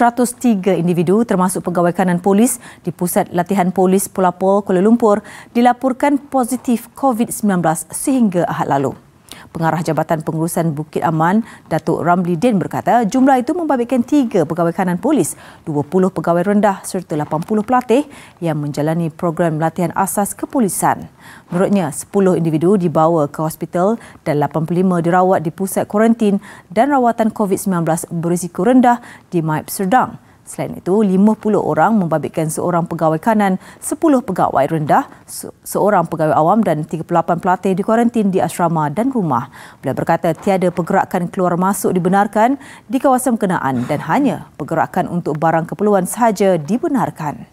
103 individu termasuk pegawai kanan polis di pusat latihan polis Pulau Pol Kuala Lumpur dilaporkan positif COVID-19 sehingga ahad lalu. Pengarah Jabatan Pengurusan Bukit Aman, Datuk Ramli Din berkata jumlah itu membabitkan tiga pegawai kanan polis, 20 pegawai rendah serta 80 pelatih yang menjalani program latihan asas kepolisan. Menurutnya, 10 individu dibawa ke hospital dan 85 dirawat di pusat kuarantin dan rawatan COVID-19 berisiko rendah di Maib Serdang. Selain itu, 50 orang membabitkan seorang pegawai kanan, 10 pegawai rendah, seorang pegawai awam dan 38 pelatih dikuarantin di asrama dan rumah. Beliau berkata tiada pergerakan keluar masuk dibenarkan di kawasan kenaan dan hanya pergerakan untuk barang keperluan sahaja dibenarkan.